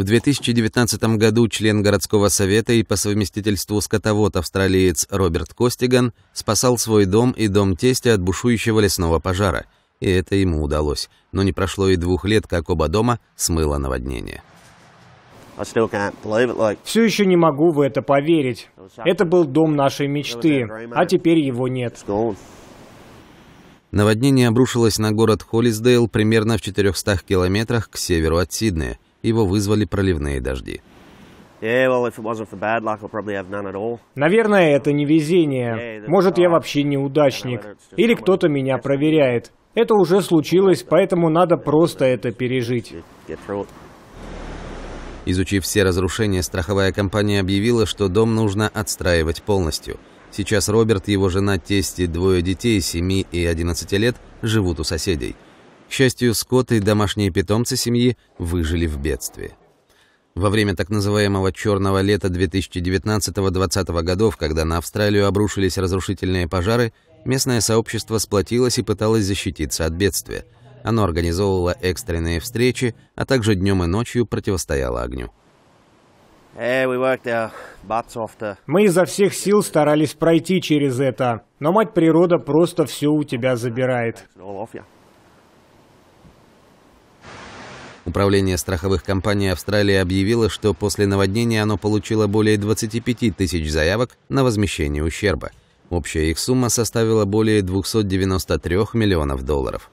В 2019 году член городского совета и по совместительству скотовод австралиец Роберт Костиган спасал свой дом и дом тестя от бушующего лесного пожара, и это ему удалось, но не прошло и двух лет, как оба дома смыло наводнение. Все еще не могу в это поверить. Это был дом нашей мечты, а теперь его нет. Наводнение обрушилось на город Холлисдейл примерно в 400 километрах к северу от Сиднея. Его вызвали проливные дожди. Наверное, это не везение. Может, я вообще неудачник. Или кто-то меня проверяет. Это уже случилось, поэтому надо просто это пережить. Изучив все разрушения, страховая компания объявила, что дом нужно отстраивать полностью. Сейчас Роберт, его жена, тесть и двое детей 7 и 11 лет живут у соседей. К счастью, скот и домашние питомцы семьи выжили в бедствии. Во время так называемого «черного лета» 2019-2020 годов, когда на Австралию обрушились разрушительные пожары, местное сообщество сплотилось и пыталось защититься от бедствия. Оно организовывало экстренные встречи, а также днем и ночью противостояло огню. Мы изо всех сил старались пройти через это, но мать природа просто все у тебя забирает. Управление страховых компаний Австралии объявило, что после наводнения оно получило более 25 тысяч заявок на возмещение ущерба. Общая их сумма составила более 293 миллионов долларов.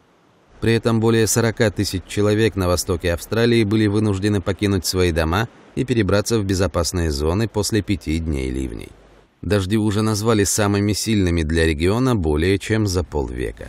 При этом более 40 тысяч человек на востоке Австралии были вынуждены покинуть свои дома и перебраться в безопасные зоны после пяти дней ливней. Дожди уже назвали самыми сильными для региона более чем за полвека.